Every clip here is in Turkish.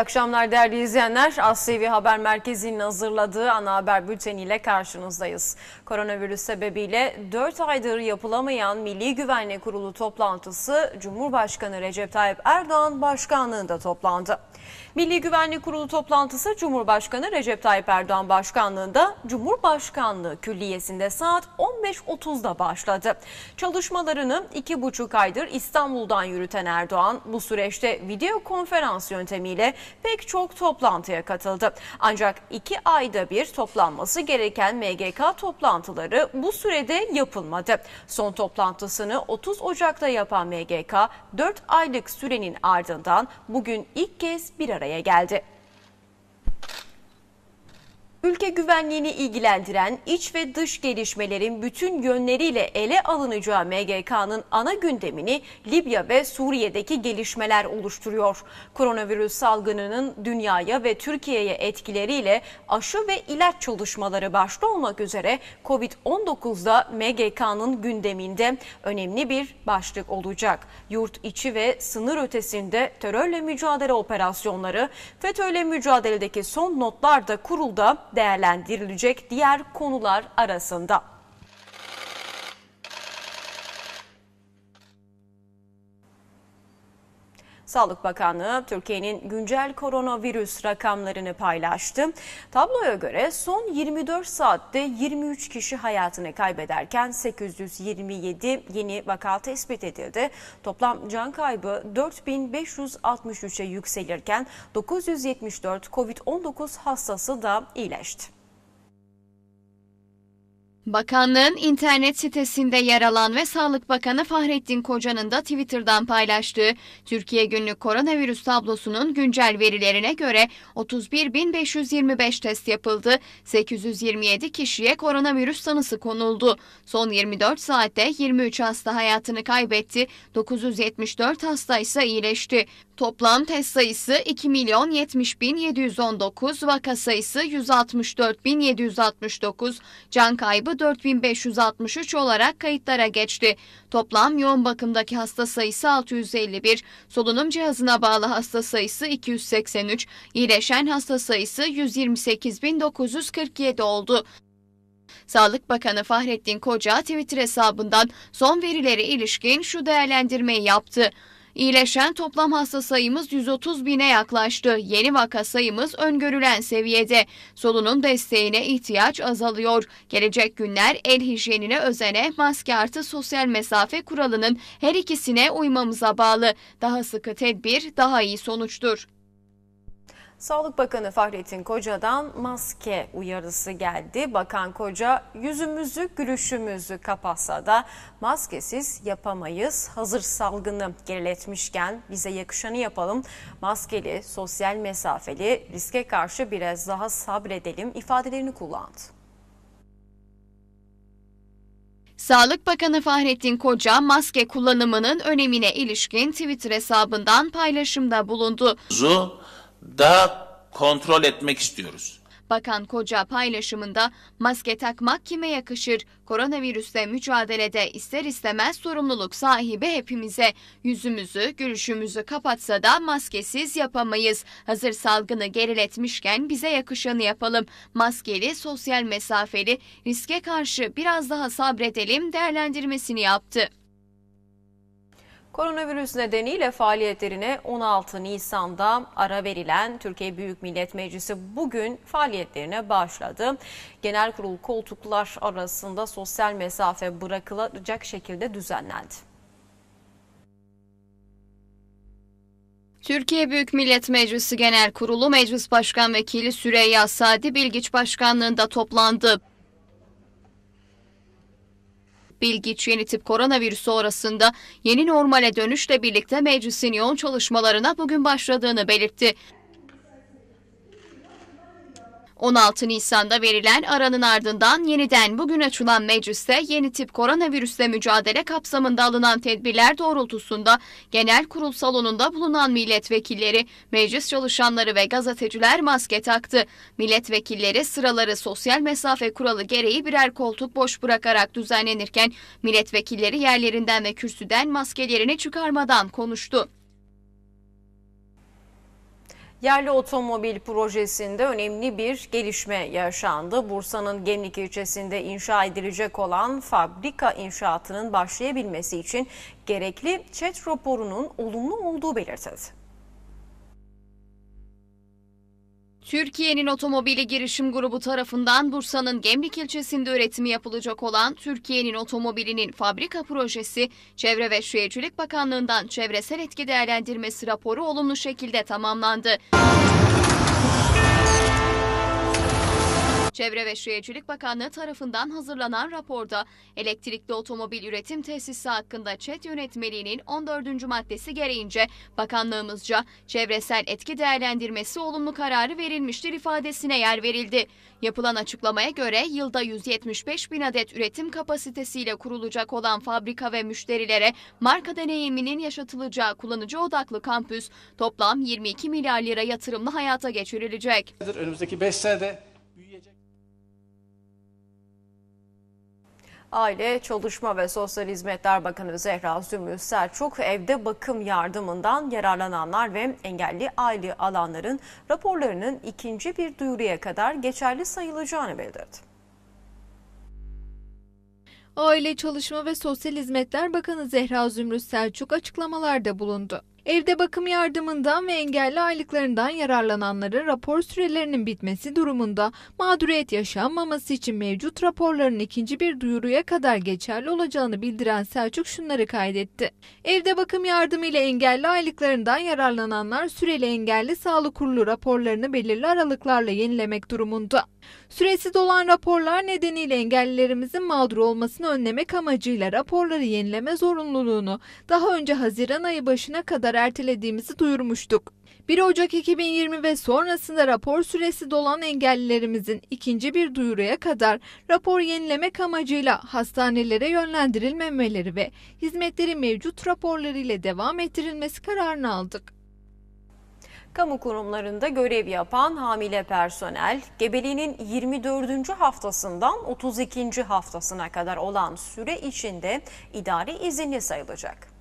akşamlar değerli izleyenler. ASTV Haber Merkezi'nin hazırladığı ana haber bülteniyle karşınızdayız. Koronavirüs sebebiyle 4 aydır yapılamayan Milli Güvenlik Kurulu toplantısı Cumhurbaşkanı Recep Tayyip Erdoğan başkanlığında toplandı. Milli Güvenlik Kurulu toplantısı Cumhurbaşkanı Recep Tayyip Erdoğan başkanlığında Cumhurbaşkanlığı Külliyesi'nde saat 15.30'da başladı. Çalışmalarını iki buçuk aydır İstanbul'dan yürüten Erdoğan bu süreçte video konferans yöntemiyle pek çok toplantıya katıldı. Ancak iki ayda bir toplanması gereken MGK toplantıları bu sürede yapılmadı. Son toplantısını 30 Ocak'ta yapan MGK 4 aylık sürenin ardından bugün ilk kez bir araya geldi ülke güvenliğini ilgilendiren iç ve dış gelişmelerin bütün yönleriyle ele alınacağı MGK'nın ana gündemini Libya ve Suriye'deki gelişmeler oluşturuyor. Koronavirüs salgınının dünyaya ve Türkiye'ye etkileriyle aşı ve ilaç çalışmaları başta olmak üzere COVID-19'da MGK'nın gündeminde önemli bir başlık olacak. Yurt içi ve sınır ötesinde terörle mücadele operasyonları, FETÖ'yle mücadeledeki son notlar da kurulda değerlendirilecek diğer konular arasında. Sağlık Bakanlığı Türkiye'nin güncel koronavirüs rakamlarını paylaştı. Tabloya göre son 24 saatte 23 kişi hayatını kaybederken 827 yeni vaka tespit edildi. Toplam can kaybı 4563'e yükselirken 974 COVID-19 hastası da iyileşti. Bakanlığın internet sitesinde yer alan ve Sağlık Bakanı Fahrettin Koca'nın da Twitter'dan paylaştığı Türkiye günlük koronavirüs tablosunun güncel verilerine göre 31.525 test yapıldı, 827 kişiye koronavirüs tanısı konuldu. Son 24 saatte 23 hasta hayatını kaybetti, 974 hasta ise iyileşti. Toplam test sayısı 2 milyon 70 bin 719, vaka sayısı 164 bin 769, can kaybı 4563 olarak kayıtlara geçti. Toplam yoğun bakımdaki hasta sayısı 651, solunum cihazına bağlı hasta sayısı 283, iyileşen hasta sayısı 128 bin 947 oldu. Sağlık Bakanı Fahrettin Koca Twitter hesabından son verilere ilişkin şu değerlendirmeyi yaptı. İyileşen toplam hasta sayımız 130 bine yaklaştı. Yeni vaka sayımız öngörülen seviyede. Solunum desteğine ihtiyaç azalıyor. Gelecek günler el hijyenine özene, maske artı sosyal mesafe kuralının her ikisine uymamıza bağlı. Daha sıkı tedbir daha iyi sonuçtur. Sağlık Bakanı Fahrettin Koca'dan maske uyarısı geldi. Bakan Koca yüzümüzü gülüşümüzü kapatsa da maskesiz yapamayız. Hazır salgını geriletmişken bize yakışanı yapalım. Maskeli, sosyal mesafeli, riske karşı biraz daha sabredelim ifadelerini kullandı. Sağlık Bakanı Fahrettin Koca maske kullanımının önemine ilişkin Twitter hesabından paylaşımda bulundu. Zo daha kontrol etmek istiyoruz. Bakan Koca paylaşımında maske takmak kime yakışır? Koronavirüsle mücadelede ister istemez sorumluluk sahibi hepimize. Yüzümüzü, gülüşümüzü kapatsa da maskesiz yapamayız. Hazır salgını geriletmişken bize yakışanı yapalım. Maskeli, sosyal mesafeli, riske karşı biraz daha sabredelim değerlendirmesini yaptı. Koronavirüs nedeniyle faaliyetlerine 16 Nisan'da ara verilen Türkiye Büyük Millet Meclisi bugün faaliyetlerine başladı. Genel kurul koltuklar arasında sosyal mesafe bırakılacak şekilde düzenlendi. Türkiye Büyük Millet Meclisi Genel Kurulu Meclis Başkan Vekili Süreyya Sadi Bilgiç Başkanlığında toplandı. Bilgiç yeni tip koronavirüs sonrasında yeni normale dönüşle birlikte meclisin yoğun çalışmalarına bugün başladığını belirtti. 16 Nisan'da verilen aranın ardından yeniden bugün açılan mecliste yeni tip koronavirüsle mücadele kapsamında alınan tedbirler doğrultusunda genel kurul salonunda bulunan milletvekilleri, meclis çalışanları ve gazeteciler maske taktı. Milletvekilleri sıraları sosyal mesafe kuralı gereği birer koltuk boş bırakarak düzenlenirken milletvekilleri yerlerinden ve kürsüden maskelerini çıkarmadan konuştu. Yerli otomobil projesinde önemli bir gelişme yaşandı. Bursa'nın Gemlik ilçesinde inşa edilecek olan fabrika inşaatının başlayabilmesi için gerekli çet raporunun olumlu olduğu belirtildi. Türkiye'nin Otomobili Girişim Grubu tarafından Bursa'nın Gemlik ilçesinde üretimi yapılacak olan Türkiye'nin Otomobilinin Fabrika Projesi, Çevre ve Şehircilik Bakanlığı'ndan çevresel etki değerlendirmesi raporu olumlu şekilde tamamlandı. Çevre ve Şehircilik Bakanlığı tarafından hazırlanan raporda elektrikli otomobil üretim tesisi hakkında ÇED yönetmeliğinin 14. maddesi gereğince bakanlığımızca çevresel etki değerlendirmesi olumlu kararı verilmiştir ifadesine yer verildi. Yapılan açıklamaya göre yılda 175 bin adet üretim kapasitesiyle kurulacak olan fabrika ve müşterilere marka deneyiminin yaşatılacağı kullanıcı odaklı kampüs toplam 22 milyar lira yatırımla hayata geçirilecek. Önümüzdeki 5 senede Aile, Çalışma ve Sosyal Hizmetler Bakanı Zehra Zümrüt Selçuk, evde bakım yardımından yararlananlar ve engelli aile alanların raporlarının ikinci bir duyuruya kadar geçerli sayılacağını belirtti. Aile Çalışma ve Sosyal Hizmetler Bakanı Zehra Zümrüt Selçuk açıklamalarda bulundu. Evde bakım yardımından ve engelli aylıklarından yararlananların rapor sürelerinin bitmesi durumunda mağduriyet yaşanmaması için mevcut raporların ikinci bir duyuruya kadar geçerli olacağını bildiren Selçuk şunları kaydetti. Evde bakım yardımı ile engelli aylıklarından yararlananlar süreli engelli sağlık kurulu raporlarını belirli aralıklarla yenilemek durumunda. Süresi dolan raporlar nedeniyle engellilerimizin mağdur olmasını önlemek amacıyla raporları yenileme zorunluluğunu daha önce Haziran ayı başına kadar kadar ertelediğimizi duyurmuştuk. 1 Ocak 2020 ve sonrasında rapor süresi dolan engellilerimizin ikinci bir duyuruya kadar rapor yenilemek amacıyla hastanelere yönlendirilmemeleri ve hizmetleri mevcut raporlarıyla devam ettirilmesi kararını aldık. Kamu kurumlarında görev yapan hamile personel gebeliğinin 24. haftasından 32. haftasına kadar olan süre içinde idari izinli sayılacak.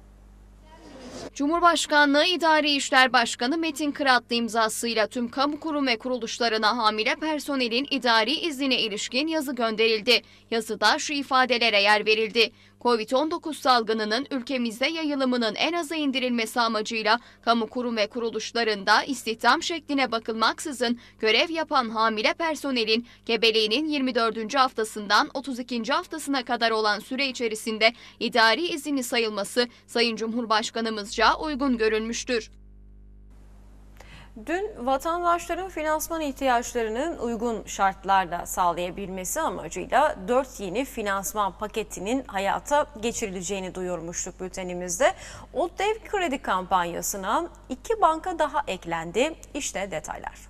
Cumhurbaşkanlığı İdari İşler Başkanı Metin Kıratlı imzasıyla tüm kamu kurum ve kuruluşlarına hamile personelin idari iznine ilişkin yazı gönderildi. Yazıda şu ifadelere yer verildi. Covid-19 salgınının ülkemizde yayılımının en aza indirilmesi amacıyla kamu kurum ve kuruluşlarında istihdam şekline bakılmaksızın görev yapan hamile personelin gebeliğinin 24. haftasından 32. haftasına kadar olan süre içerisinde idari izini sayılması Sayın Cumhurbaşkanımızca uygun görülmüştür. Dün vatandaşların finansman ihtiyaçlarının uygun şartlarda sağlayabilmesi amacıyla 4 yeni finansman paketinin hayata geçirileceğini duyurmuştuk bültenimizde. O dev kredi kampanyasına iki banka daha eklendi. İşte detaylar.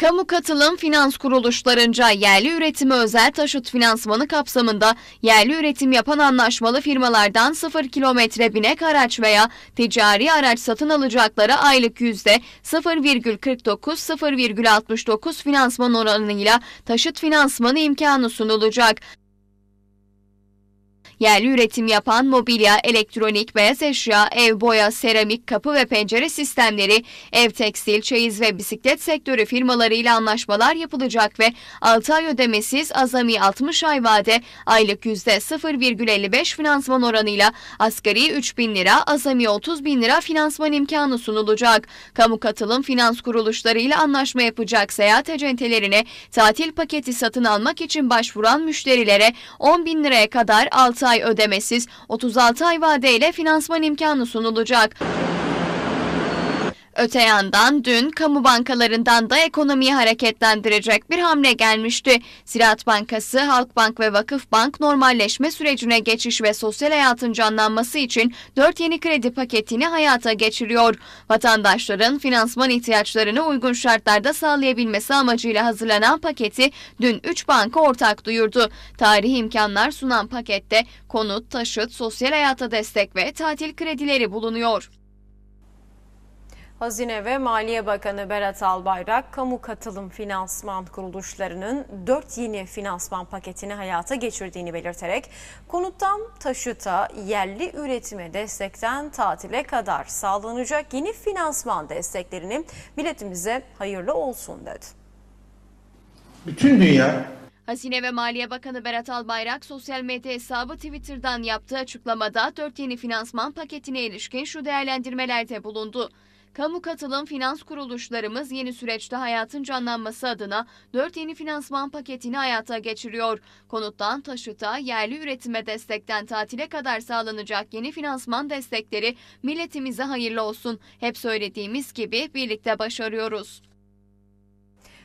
Kamu katılım finans kuruluşlarınca yerli üretimi özel taşıt finansmanı kapsamında yerli üretim yapan anlaşmalı firmalardan 0 kilometre binek araç veya ticari araç satın alacaklara aylık yüzde 0,49-0,69 finansman oranıyla taşıt finansmanı imkanı sunulacak. Yerli üretim yapan mobilya, elektronik, beyaz eşya, ev boya, seramik, kapı ve pencere sistemleri, ev tekstil, çeyiz ve bisiklet sektörü firmalarıyla anlaşmalar yapılacak ve 6 ay ödemesiz azami 60 ay vade aylık %0,55 finansman oranıyla asgari 3 bin lira, azami 30 bin lira finansman imkanı sunulacak. Kamu katılım finans kuruluşlarıyla anlaşma yapacak seyahat acentelerine tatil paketi satın almak için başvuran müşterilere 10 bin liraya kadar 6 ay ödemesiz 36 ay vadeyle finansman imkanı sunulacak. Öte yandan dün kamu bankalarından da ekonomiyi hareketlendirecek bir hamle gelmişti. Ziraat Bankası, Halkbank ve Vakıfbank normalleşme sürecine geçiş ve sosyal hayatın canlanması için 4 yeni kredi paketini hayata geçiriyor. Vatandaşların finansman ihtiyaçlarını uygun şartlarda sağlayabilmesi amacıyla hazırlanan paketi dün 3 banka ortak duyurdu. Tarihi imkanlar sunan pakette konut, taşıt, sosyal hayata destek ve tatil kredileri bulunuyor. Hazine ve Maliye Bakanı Berat Albayrak, kamu katılım finansman kuruluşlarının 4 yeni finansman paketini hayata geçirdiğini belirterek, konuttan taşıta, yerli üretime destekten tatile kadar sağlanacak yeni finansman desteklerini milletimize hayırlı olsun dedi. Bütün dünya Hazine ve Maliye Bakanı Berat Albayrak sosyal medya hesabı Twitter'dan yaptığı açıklamada 4 yeni finansman paketine ilişkin şu değerlendirmelerde bulundu. Kamu katılım finans kuruluşlarımız yeni süreçte hayatın canlanması adına 4 yeni finansman paketini hayata geçiriyor. Konuttan taşıta, yerli üretime destekten tatile kadar sağlanacak yeni finansman destekleri milletimize hayırlı olsun. Hep söylediğimiz gibi birlikte başarıyoruz.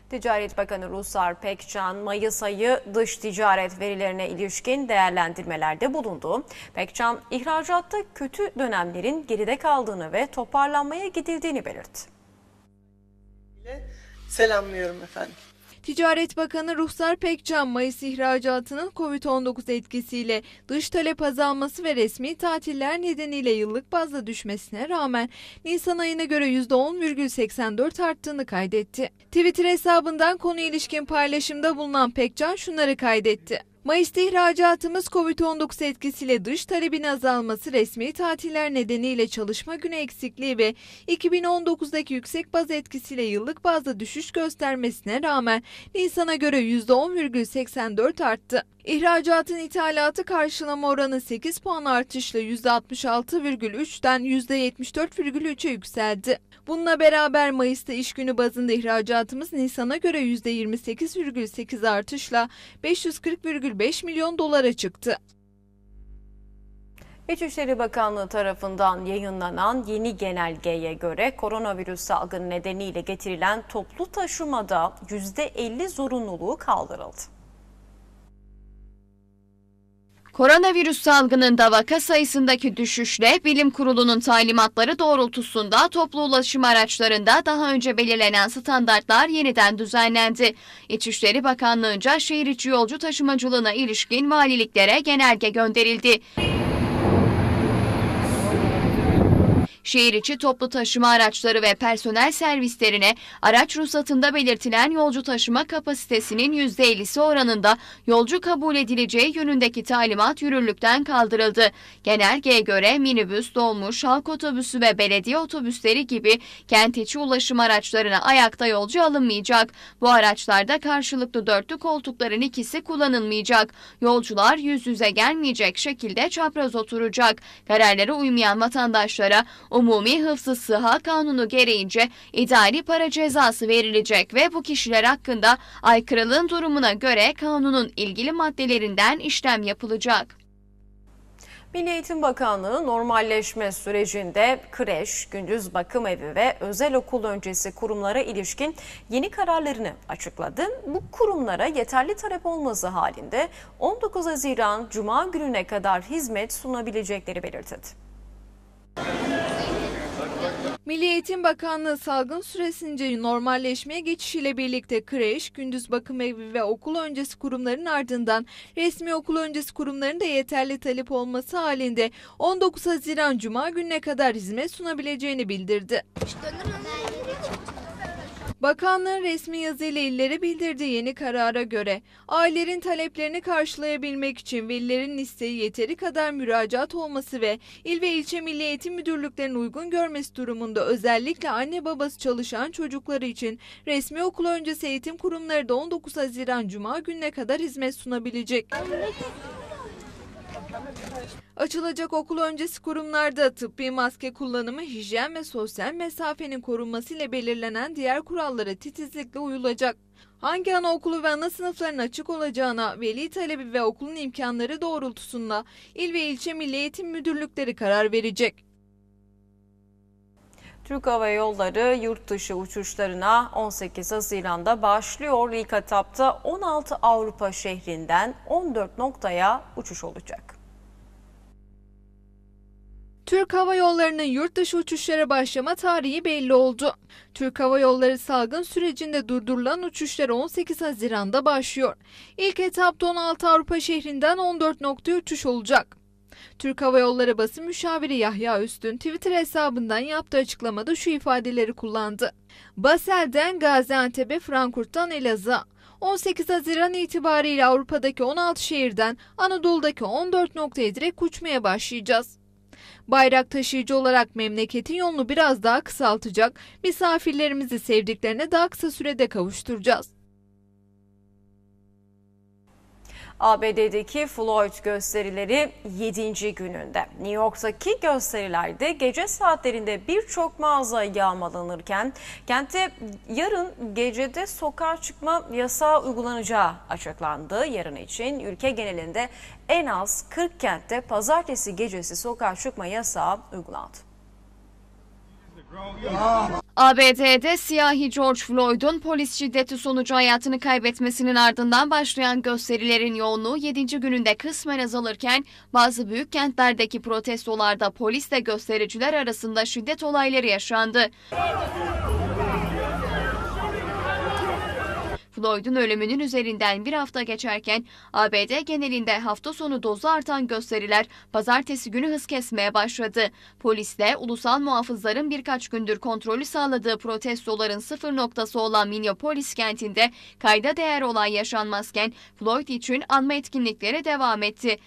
Ticaret Bakanı Ruslar Pekcan, Mayıs ayı dış ticaret verilerine ilişkin değerlendirmelerde bulundu. Pekcan, ihracatta kötü dönemlerin geride kaldığını ve toparlanmaya gidildiğini belirtti. Selamlıyorum efendim. Ticaret Bakanı Ruhsar Pekcan Mayıs ihracatının COVID-19 etkisiyle dış talep azalması ve resmi tatiller nedeniyle yıllık bazda düşmesine rağmen Nisan ayına göre %10,84 arttığını kaydetti. Twitter hesabından konu ilişkin paylaşımda bulunan Pekcan şunları kaydetti. Mayıs ihracatımız COVID-19 etkisiyle dış talebin azalması, resmi tatiller nedeniyle çalışma günü eksikliği ve 2019'daki yüksek baz etkisiyle yıllık bazda düşüş göstermesine rağmen Nisan'a göre %10,84 arttı. İhracatın ithalatı karşılama oranı 8 puan artışla %66,3'ten %74,3'e yükseldi. Bununla beraber Mayıs'ta iş günü bazında ihracatımız Nisan'a göre %28,8 artışla 540,5 milyon dolara çıktı. İçişleri Bakanlığı tarafından yayınlanan yeni genelgeye göre koronavirüs salgını nedeniyle getirilen toplu taşımada %50 zorunluluğu kaldırıldı. Koronavirüs salgınında vaka sayısındaki düşüşle bilim kurulunun talimatları doğrultusunda toplu ulaşım araçlarında daha önce belirlenen standartlar yeniden düzenlendi. İçişleri Bakanlığı'nca şehir içi yolcu taşımacılığına ilişkin valiliklere genelge gönderildi. Şehir içi toplu taşıma araçları ve personel servislerine araç ruhsatında belirtilen yolcu taşıma kapasitesinin %50'si oranında yolcu kabul edileceği yönündeki talimat yürürlükten kaldırıldı. Genelgeye göre minibüs, dolmuş, halk otobüsü ve belediye otobüsleri gibi kent içi ulaşım araçlarına ayakta yolcu alınmayacak. Bu araçlarda karşılıklı dörtlü koltukların ikisi kullanılmayacak. Yolcular yüz yüze gelmeyecek şekilde çapraz oturacak. Kararlara uymayan vatandaşlara umut Umumi Hıfzı Sıha Kanunu gereğince idari para cezası verilecek ve bu kişiler hakkında aykırılığın durumuna göre kanunun ilgili maddelerinden işlem yapılacak. Milli Eğitim Bakanlığı normalleşme sürecinde kreş, gündüz bakım evi ve özel okul öncesi kurumlara ilişkin yeni kararlarını açıkladı. Bu kurumlara yeterli talep olması halinde 19 Haziran Cuma gününe kadar hizmet sunabilecekleri belirtildi. Milli Eğitim Bakanlığı salgın süresince normalleşmeye geçişiyle birlikte kreş, gündüz bakım evi ve okul öncesi kurumların ardından resmi okul öncesi kurumların da yeterli talep olması halinde 19 Haziran Cuma gününe kadar hizmet sunabileceğini bildirdi. Bakanlığın resmi yazıyla illere bildirdiği yeni karara göre ailelerin taleplerini karşılayabilmek için velilerin isteği yeteri kadar müracaat olması ve il ve ilçe milli eğitim müdürlüklerinin uygun görmesi durumunda özellikle anne babası çalışan çocukları için resmi okul öncesi eğitim kurumları da 19 Haziran Cuma gününe kadar hizmet sunabilecek. Açılacak okul öncesi kurumlarda tıbbi maske kullanımı, hijyen ve sosyal mesafenin korunması ile belirlenen diğer kurallara titizlikle uyulacak. Hangi anaokulu ve ana sınıfların açık olacağına veli talebi ve okulun imkanları doğrultusunda il ve ilçe milli eğitim müdürlükleri karar verecek. Türk Hava Yolları yurt dışı uçuşlarına 18 Haziran'da başlıyor. İlk etapta 16 Avrupa şehrinden 14 noktaya uçuş olacak. Türk Hava Yolları'nın yurt dışı uçuşlara başlama tarihi belli oldu. Türk Hava Yolları salgın sürecinde durdurulan uçuşlar 18 Haziran'da başlıyor. İlk etapta 16 Avrupa şehrinden 14 noktaya uçuş olacak. Türk Hava Yolları basın müşaviri Yahya Üstün Twitter hesabından yaptığı açıklamada şu ifadeleri kullandı. Basel'den Gaziantep'e, Frankfurt'tan Elazığ'a. 18 Haziran itibariyle Avrupa'daki 16 şehirden Anadolu'daki 14 noktaya direkt uçmaya başlayacağız. Bayrak taşıyıcı olarak memleketin yolunu biraz daha kısaltacak, misafirlerimizi sevdiklerine daha kısa sürede kavuşturacağız. ABD'deki Floyd gösterileri 7. gününde. New York'taki gösterilerde gece saatlerinde birçok mağaza yağmalanırken kente yarın gecede sokağa çıkma yasağı uygulanacağı açıklandı. Yarın için ülke genelinde en az 40 kentte pazartesi gecesi sokağa çıkma yasağı uygulandı. ABD'de siyahi George Floyd'un polis şiddeti sonucu hayatını kaybetmesinin ardından başlayan gösterilerin yoğunluğu 7. gününde kısmen azalırken bazı büyük kentlerdeki protestolarda polisle göstericiler arasında şiddet olayları yaşandı. Floyd'un ölümünün üzerinden bir hafta geçerken ABD genelinde hafta sonu dozu artan gösteriler pazartesi günü hız kesmeye başladı. Polisle ulusal muhafızların birkaç gündür kontrolü sağladığı protestoların sıfır noktası olan Minneapolis kentinde kayda değer olay yaşanmazken Floyd için anma etkinliklere devam etti.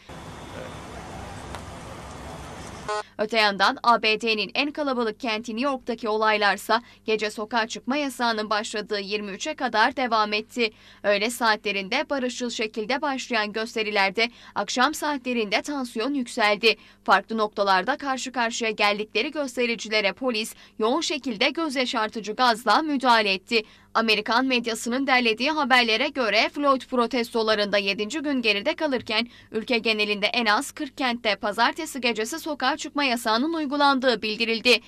Öte yandan ABD'nin en kalabalık kenti New York'taki olaylarsa gece sokağa çıkma yasağının başladığı 23'e kadar devam etti. Öğle saatlerinde barışçıl şekilde başlayan gösterilerde akşam saatlerinde tansiyon yükseldi. Farklı noktalarda karşı karşıya geldikleri göstericilere polis yoğun şekilde göz yaşartıcı gazla müdahale etti. Amerikan medyasının derlediği haberlere göre Floyd protestolarında 7. gün geride kalırken ülke genelinde en az 40 kentte pazartesi gecesi sokağa çıkma yasağının uygulandığı bildirildi.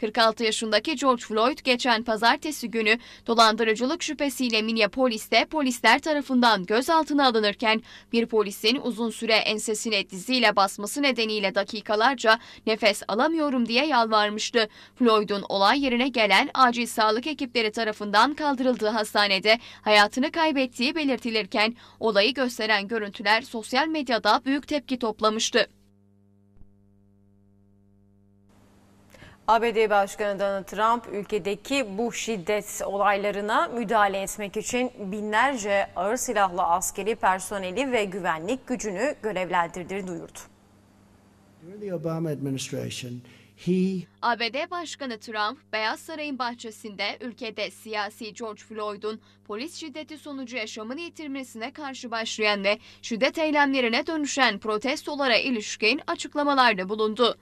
46 yaşındaki George Floyd geçen pazartesi günü dolandırıcılık şüphesiyle Minneapolis'te polisler tarafından gözaltına alınırken bir polisin uzun süre ensesine diziyle basması nedeniyle dakikalarca nefes alamıyorum diye yalvarmıştı. Floyd'un olay yerine gelen acil sağlık ekipleri tarafından kaldırıldığı hastanede hayatını kaybettiği belirtilirken olayı gösteren görüntüler sosyal medyada büyük tepki toplamıştı. ABD Başkanı Donald Trump ülkedeki bu şiddet olaylarına müdahale etmek için binlerce ağır silahlı askeri personeli ve güvenlik gücünü görevlendirdiğini duyurdu. ABD Başkanı Trump, Beyaz Saray'ın bahçesinde ülkede siyasi George Floyd'un polis şiddeti sonucu yaşamını yitirmesine karşı başlayan ve şiddet eylemlerine dönüşen protestolara ilişkin açıklamalarda bulundu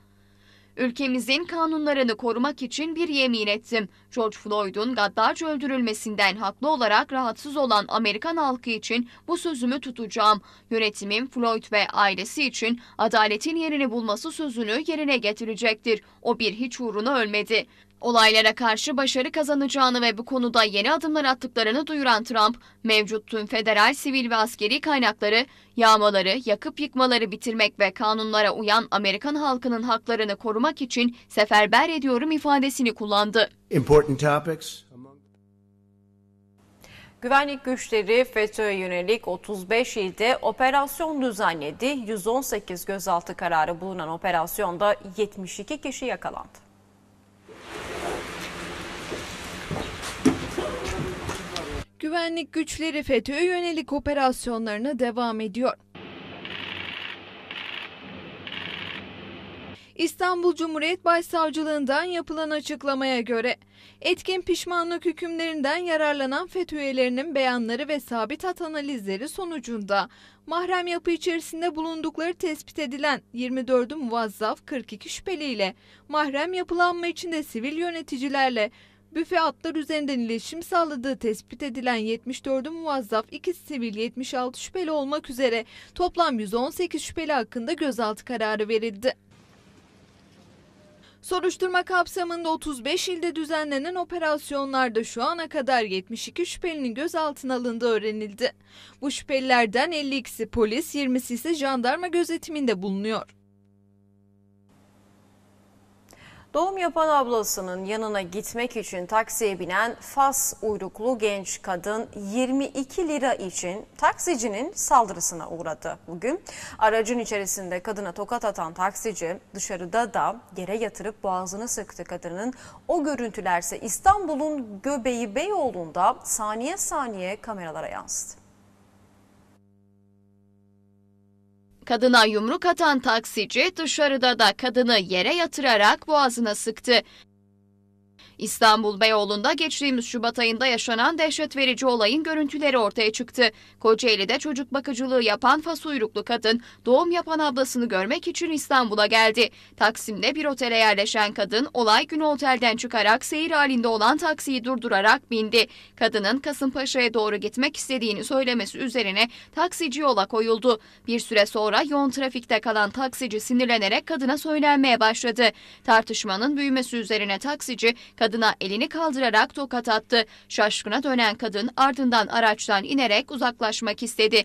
ülkemizin kanunlarını korumak için bir yemin ettim. George Floyd'un gaddarca öldürülmesinden haklı olarak rahatsız olan Amerikan halkı için bu sözümü tutacağım. Yönetimim Floyd ve ailesi için adaletin yerini bulması sözünü yerine getirecektir. O bir hiç uğruna ölmedi. Olaylara karşı başarı kazanacağını ve bu konuda yeni adımlar attıklarını duyuran Trump, mevcut tüm federal, sivil ve askeri kaynakları, yağmaları, yakıp yıkmaları bitirmek ve kanunlara uyan Amerikan halkının haklarını korumak için seferber ediyorum ifadesini kullandı. Important topics. Güvenlik güçleri FETÖ'ye yönelik 35 ilde operasyon düzenledi. 118 gözaltı kararı bulunan operasyonda 72 kişi yakalandı. Güvenlik güçleri FETÖ'ye yönelik operasyonlarına devam ediyor. İstanbul Cumhuriyet Başsavcılığından yapılan açıklamaya göre etkin pişmanlık hükümlerinden yararlanan FETÖ üyelerinin beyanları ve sabit hat analizleri sonucunda mahrem yapı içerisinde bulundukları tespit edilen 24'ü muvazzaf 42 şüpheliyle mahrem yapılanma içinde sivil yöneticilerle Büfe atlar üzerinden iletişim sağladığı tespit edilen 74'ü muvazzaf, 2 sivil 76 şüpheli olmak üzere toplam 118 şüpheli hakkında gözaltı kararı verildi. Soruşturma kapsamında 35 ilde düzenlenen operasyonlarda şu ana kadar 72 şüphelinin gözaltına alındığı öğrenildi. Bu şüphelilerden 52'si polis, 20'si ise jandarma gözetiminde bulunuyor. Doğum yapan ablasının yanına gitmek için taksiye binen Fas uyruklu genç kadın 22 lira için taksicinin saldırısına uğradı bugün. Aracın içerisinde kadına tokat atan taksici dışarıda da yere yatırıp boğazını sıktı kadının. O görüntülerse İstanbul'un Göbeği Beyoğlu'nda saniye saniye kameralara yansıdı. Kadına yumruk atan taksici dışarıda da kadını yere yatırarak boğazına sıktı. İstanbul Beyoğlu'nda geçtiğimiz Şubat ayında yaşanan dehşet verici olayın görüntüleri ortaya çıktı. Kocaeli'de çocuk bakıcılığı yapan fas uyruklu kadın doğum yapan ablasını görmek için İstanbul'a geldi. Taksim'de bir otele yerleşen kadın olay günü otelden çıkarak seyir halinde olan taksiyi durdurarak bindi. Kadının Kasımpaşa'ya doğru gitmek istediğini söylemesi üzerine taksici yola koyuldu. Bir süre sonra yoğun trafikte kalan taksici sinirlenerek kadına söylenmeye başladı. Tartışmanın büyümesi üzerine taksici kadın Kadına elini kaldırarak tokat attı. Şaşkına dönen kadın ardından araçtan inerek uzaklaşmak istedi.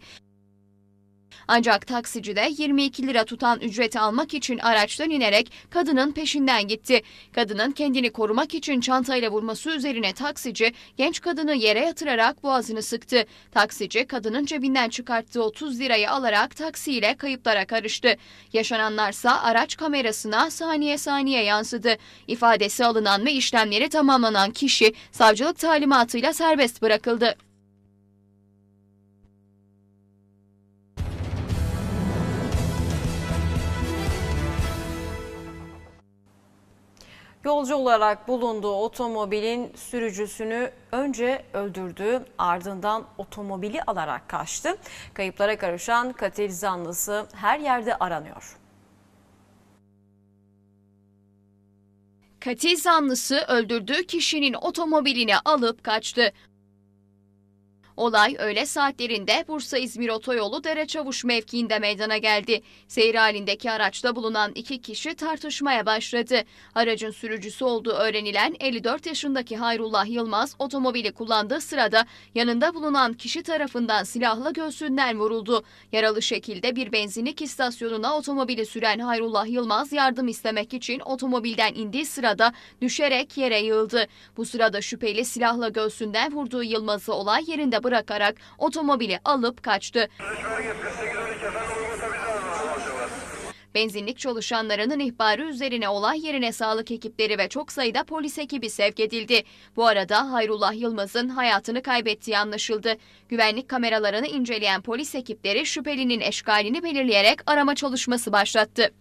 Ancak taksici de 22 lira tutan ücreti almak için araçtan inerek kadının peşinden gitti. Kadının kendini korumak için çantayla vurması üzerine taksici genç kadını yere yatırarak boğazını sıktı. Taksici kadının cebinden çıkarttığı 30 lirayı alarak taksiyle kayıplara karıştı. Yaşananlarsa araç kamerasına saniye saniye yansıdı. İfadesi alınan ve işlemleri tamamlanan kişi savcılık talimatıyla serbest bırakıldı. Yolcu olarak bulunduğu otomobilin sürücüsünü önce öldürdü ardından otomobili alarak kaçtı. Kayıplara karışan katil zanlısı her yerde aranıyor. Katil zanlısı öldürdüğü kişinin otomobilini alıp kaçtı. Olay öğle saatlerinde Bursa-İzmir otoyolu Dereçavuş mevkiinde meydana geldi. Seyir halindeki araçta bulunan iki kişi tartışmaya başladı. Aracın sürücüsü olduğu öğrenilen 54 yaşındaki Hayrullah Yılmaz otomobili kullandığı sırada yanında bulunan kişi tarafından silahla göğsünden vuruldu. Yaralı şekilde bir benzinlik istasyonuna otomobili süren Hayrullah Yılmaz yardım istemek için otomobilden indiği sırada düşerek yere yığıldı. Bu sırada şüpheli silahla göğsünden vurduğu Yılmaz'ı olay yerinde bırakarak otomobili alıp kaçtı. Benzinlik çalışanlarının ihbarı üzerine olay yerine sağlık ekipleri ve çok sayıda polis ekibi sevk edildi. Bu arada Hayrullah Yılmaz'ın hayatını kaybettiği anlaşıldı. Güvenlik kameralarını inceleyen polis ekipleri şüphelinin eşkalini belirleyerek arama çalışması başlattı.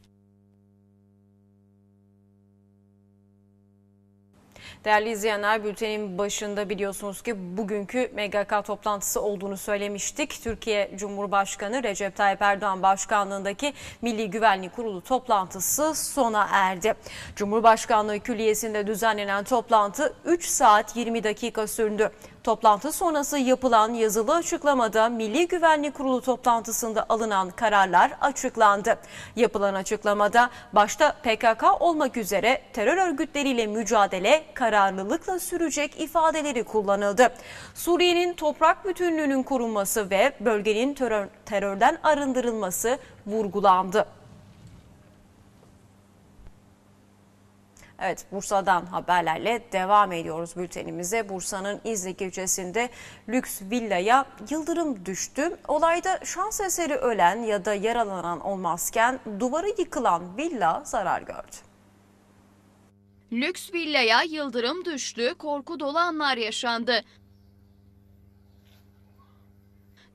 Değerli izleyenler bültenin başında biliyorsunuz ki bugünkü MGK toplantısı olduğunu söylemiştik. Türkiye Cumhurbaşkanı Recep Tayyip Erdoğan başkanlığındaki Milli Güvenlik Kurulu toplantısı sona erdi. Cumhurbaşkanlığı Külliyesi'nde düzenlenen toplantı 3 saat 20 dakika sürdü. Toplantı sonrası yapılan yazılı açıklamada Milli Güvenlik Kurulu toplantısında alınan kararlar açıklandı. Yapılan açıklamada başta PKK olmak üzere terör örgütleriyle mücadele kararlılıkla sürecek ifadeleri kullanıldı. Suriye'nin toprak bütünlüğünün korunması ve bölgenin terör, terörden arındırılması vurgulandı. Evet Bursa'dan haberlerle devam ediyoruz bültenimize. Bursa'nın İznik ilçesinde lüks villaya yıldırım düştü. Olayda şans eseri ölen ya da yaralanan olmazken duvarı yıkılan villa zarar gördü. Lüks villaya yıldırım düştü, korku dolu anlar yaşandı.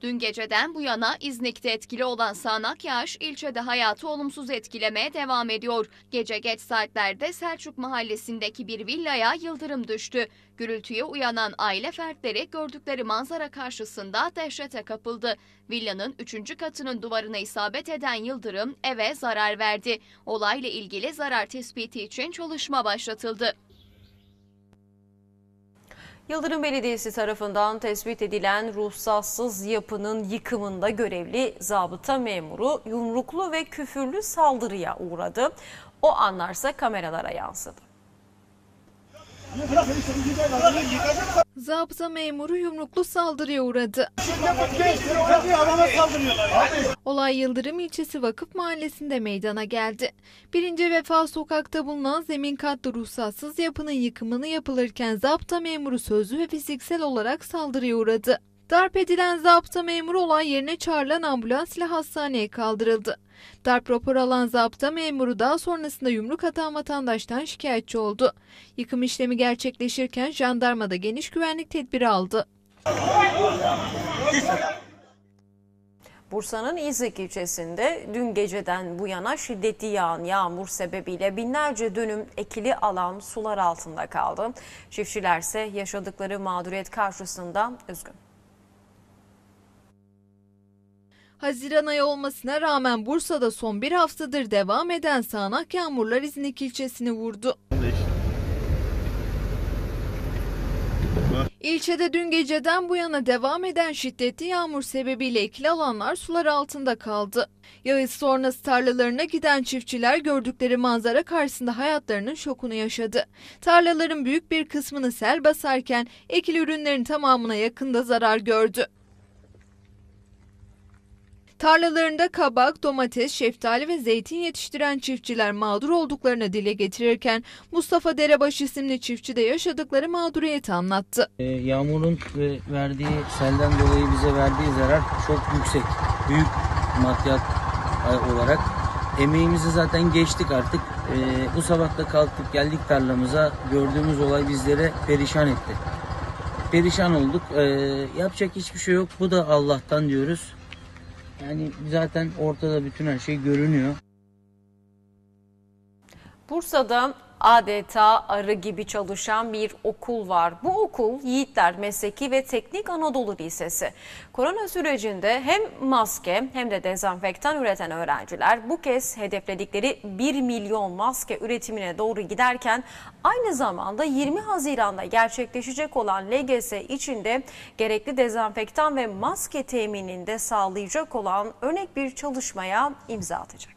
Dün geceden bu yana İznik'te etkili olan sağanak yağış ilçede hayatı olumsuz etkilemeye devam ediyor. Gece geç saatlerde Selçuk mahallesindeki bir villaya yıldırım düştü. Gürültüye uyanan aile fertleri gördükleri manzara karşısında dehşete kapıldı. Villanın 3. katının duvarına isabet eden yıldırım eve zarar verdi. Olayla ilgili zarar tespiti için çalışma başlatıldı. Yıldırım Belediyesi tarafından tespit edilen ruhsatsız yapının yıkımında görevli zabıta memuru yumruklu ve küfürlü saldırıya uğradı. O anlarsa kameralara yansıdı. Zabıta memuru yumruklu saldırıya uğradı. Olay Yıldırım ilçesi Vakıf Mahallesi'nde meydana geldi. Birinci vefa sokakta bulunan zemin katlı ruhsatsız yapının yıkımını yapılırken zabıta memuru sözlü ve fiziksel olarak saldırıya uğradı. Darp edilen zapta memuru olan yerine çağrılan ambulans ile hastaneye kaldırıldı. Darp rapor alan zapta memuru daha sonrasında yumruk atan vatandaştan şikayetçi oldu. Yıkım işlemi gerçekleşirken jandarma da geniş güvenlik tedbiri aldı. Bursa'nın İznik ilçesinde dün geceden bu yana şiddetli yağan yağmur sebebiyle binlerce dönüm ekili alan sular altında kaldı. Çiftçilerse yaşadıkları mağduriyet karşısında üzgün. Haziran ayı olmasına rağmen Bursa'da son bir haftadır devam eden sağanak yağmurlar İznik ilçesini vurdu. İlçede dün geceden bu yana devam eden şiddetli yağmur sebebiyle ekili alanlar sular altında kaldı. Yağış sonrası tarlalarına giden çiftçiler gördükleri manzara karşısında hayatlarının şokunu yaşadı. Tarlaların büyük bir kısmını sel basarken ekili ürünlerin tamamına yakında zarar gördü. Tarlalarında kabak, domates, şeftali ve zeytin yetiştiren çiftçiler mağdur olduklarını dile getirirken Mustafa Derebaş isimli çiftçi de yaşadıkları mağduriyeti anlattı. Ee, yağmurun verdiği, selden dolayı bize verdiği zarar çok yüksek. Büyük maddiyat e, olarak emeğimizi zaten geçtik artık. ee, bu sabah da kalktık geldik tarlamıza gördüğümüz olay bizlere perişan etti. Perişan olduk. ee, yapacak hiçbir şey yok. Bu da Allah'tan diyoruz. Yani zaten ortada bütün her şey görünüyor. Bursa'da adeta arı gibi çalışan bir okul var. Bu okul Yiğitler Mesleki ve Teknik Anadolu Lisesi. Korona sürecinde hem maske hem de dezenfektan üreten öğrenciler bu kez hedefledikleri 1 milyon maske üretimine doğru giderken aynı zamanda 20 Haziran'da gerçekleşecek olan LGS içinde gerekli dezenfektan ve maske teminini de sağlayacak olan örnek bir çalışmaya imza atacak.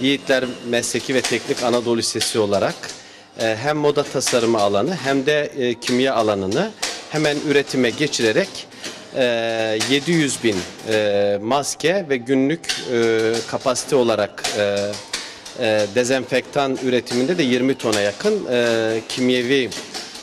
Yiğitler Mesleki ve Teknik Anadolu Lisesi olarak e, hem moda tasarımı alanı hem de e, kimya alanını hemen üretime geçirerek 700 e, bin maske ve günlük kapasite olarak dezenfektan üretiminde de 20 tona yakın kimyevi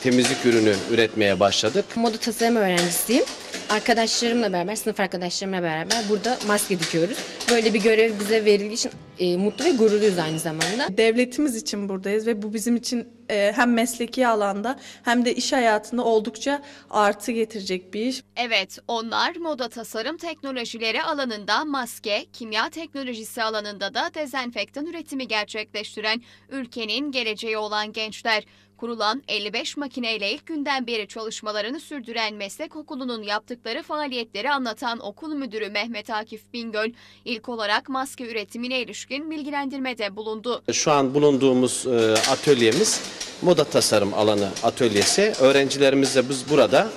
temizlik ürünü üretmeye başladık. Moda tasarım öğrencisiyim arkadaşlarımla beraber, sınıf arkadaşlarımla beraber burada maske dikiyoruz. Böyle bir görev bize verildiği için e, mutlu ve gururluyuz aynı zamanda. Devletimiz için buradayız ve bu bizim için e, hem mesleki alanda hem de iş hayatında oldukça artı getirecek bir iş. Evet, onlar moda tasarım teknolojileri alanında maske, kimya teknolojisi alanında da dezenfektan üretimi gerçekleştiren ülkenin geleceği olan gençler. Kurulan 55 makineyle ilk günden beri çalışmalarını sürdüren meslek okulunun yaptıkları faaliyetleri anlatan okul müdürü Mehmet Akif Bingöl ilk olarak maske üretimine ilişkin bilgilendirmede bulundu. Şu an bulunduğumuz e, atölyemiz moda tasarım alanı atölyesi. Öğrencilerimizle biz burada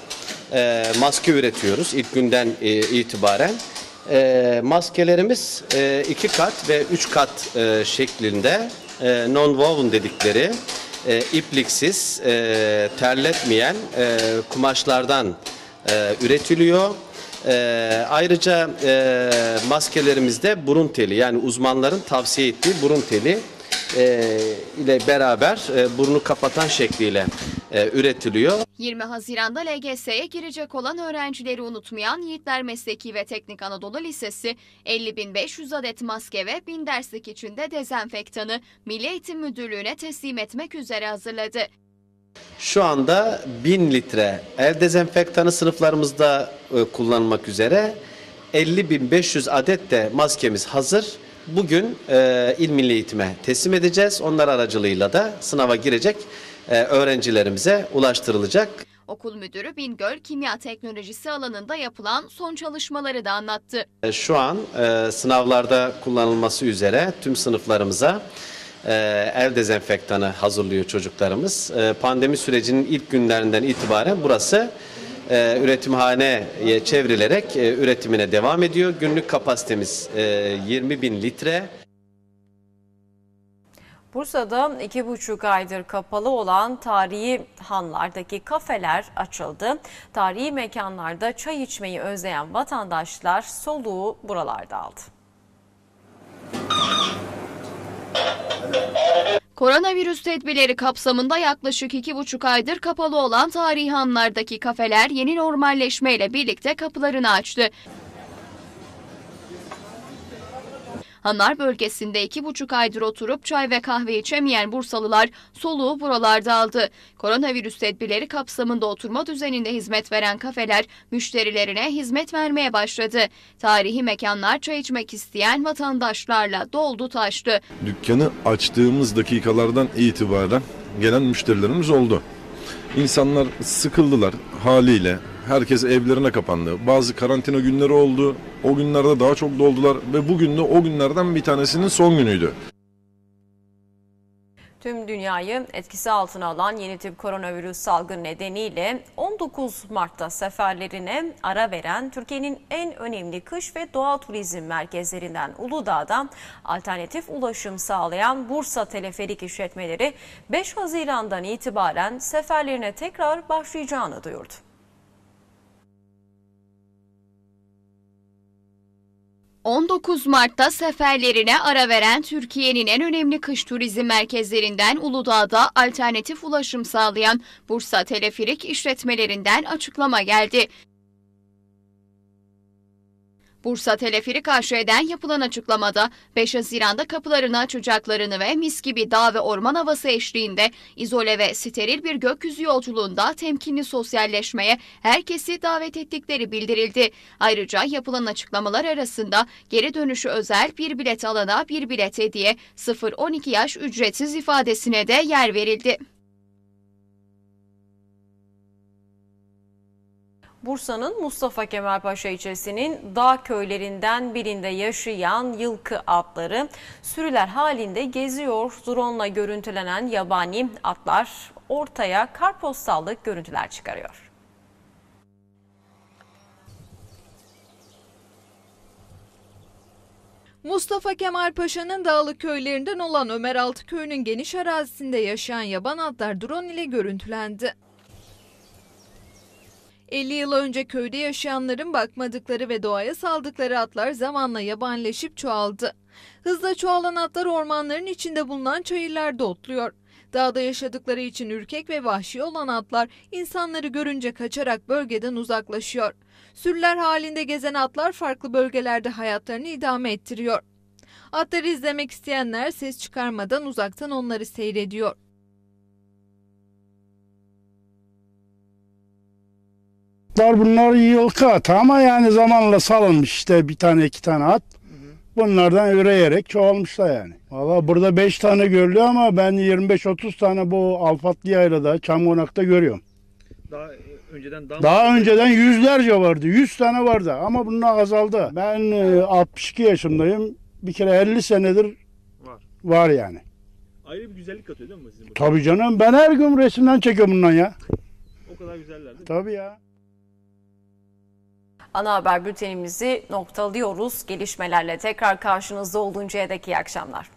e, maske üretiyoruz ilk günden e, itibaren. Maskelerimiz iki kat ve üç kat şeklinde non-woven dedikleri e, ipliksiz, e, terletmeyen e, kumaşlardan e, üretiliyor. E, ayrıca e, maskelerimizde burun teli yani uzmanların tavsiye ettiği burun teli e, ile beraber e, burnu kapatan şekliyle e, üretiliyor. 20 Haziran'da LGS'ye girecek olan öğrencileri unutmayan Yiğitler Mesleki ve Teknik Anadolu Lisesi 50.500 adet maske ve 1000 derslik içinde dezenfektanı Milli Eğitim Müdürlüğü'ne teslim etmek üzere hazırladı. Şu anda 1000 litre el dezenfektanı sınıflarımızda e, kullanmak üzere 50.500 adet de maskemiz hazır. Bugün e, İl Milli Eğitim'e teslim edeceğiz. Onlar aracılığıyla da sınava girecek e, öğrencilerimize ulaştırılacak. Okul müdürü Bingöl Kimya Teknolojisi alanında yapılan son çalışmaları da anlattı. E, şu an e, sınavlarda kullanılması üzere tüm sınıflarımıza el dezenfektanı hazırlıyor çocuklarımız. pandemi sürecinin ilk günlerinden itibaren burası üretimhaneye çevrilerek üretimine devam ediyor. Günlük kapasitemiz 20 bin litre. Bursa'da iki buçuk aydır kapalı olan tarihi hanlardaki kafeler açıldı. Tarihi mekanlarda çay içmeyi özleyen vatandaşlar soluğu buralarda aldı. Koronavirüs tedbirleri kapsamında yaklaşık iki buçuk aydır kapalı olan tarihi hanlardaki kafeler yeni normalleşmeyle birlikte kapılarını açtı. Hanar bölgesinde iki buçuk aydır oturup çay ve kahve içemeyen Bursalılar soluğu buralarda aldı. Koronavirüs tedbirleri kapsamında oturma düzeninde hizmet veren kafeler müşterilerine hizmet vermeye başladı. Tarihi mekanlar çay içmek isteyen vatandaşlarla doldu taştı. Dükkanı açtığımız dakikalardan itibaren gelen müşterilerimiz oldu. İnsanlar sıkıldılar haliyle Herkes evlerine kapandı. Bazı karantina günleri oldu. O günlerde daha çok doldular ve bugün de o günlerden bir tanesinin son günüydü. Tüm dünyayı etkisi altına alan yeni tip koronavirüs salgını nedeniyle 19 Mart'ta seferlerine ara veren Türkiye'nin en önemli kış ve doğa turizm merkezlerinden Uludağ'da alternatif ulaşım sağlayan Bursa Teleferik işletmeleri 5 Haziran'dan itibaren seferlerine tekrar başlayacağını duyurdu. 19 Mart'ta seferlerine ara veren Türkiye'nin en önemli kış turizm merkezlerinden Uludağ'da alternatif ulaşım sağlayan Bursa Teleferik işletmelerinden açıklama geldi. Bursa karşı eden yapılan açıklamada 5 Haziran'da kapılarını açacaklarını ve mis gibi dağ ve orman havası eşliğinde izole ve steril bir gökyüzü yolculuğunda temkinli sosyalleşmeye herkesi davet ettikleri bildirildi. Ayrıca yapılan açıklamalar arasında geri dönüşü özel bir bilet alana bir bilet hediye 0-12 yaş ücretsiz ifadesine de yer verildi. Bursa'nın Mustafa Kemal Paşa ilçesinin dağ köylerinden birinde yaşayan yılkı atları sürüler halinde geziyor. Drone görüntülenen yabani atlar ortaya karpostallık görüntüler çıkarıyor. Mustafa Kemal Paşa'nın dağlık köylerinden olan Ömer köyünün geniş arazisinde yaşayan yaban atlar drone ile görüntülendi. 50 yıl önce köyde yaşayanların bakmadıkları ve doğaya saldıkları atlar zamanla yabanleşip çoğaldı. Hızla çoğalan atlar ormanların içinde bulunan çayırlarda otluyor. Dağda yaşadıkları için ürkek ve vahşi olan atlar insanları görünce kaçarak bölgeden uzaklaşıyor. Sürüler halinde gezen atlar farklı bölgelerde hayatlarını idame ettiriyor. Atları izlemek isteyenler ses çıkarmadan uzaktan onları seyrediyor. atlar bunlar yılkı at ama yani zamanla salınmış işte bir tane iki tane at. Bunlardan üreyerek çoğalmışlar yani. Valla burada 5 tane görülüyor ama ben 25-30 tane bu Alfatlı Yayla'da, Çamgonak'ta görüyorum. Daha e, önceden daha, daha önceden yüzlerce vardı. 100 tane vardı ama bunlar azaldı. Ben 62 e, yaşındayım. Bir kere 50 senedir var, var yani. Ayrı bir güzellik katıyor değil mi sizin burada? Tabii canım ben her gün resimden çekiyorum bundan ya. O kadar güzeller değil mi? Tabii ya. Ana haber bültenimizi noktalıyoruz. Gelişmelerle tekrar karşınızda oluncaya dek iyi akşamlar.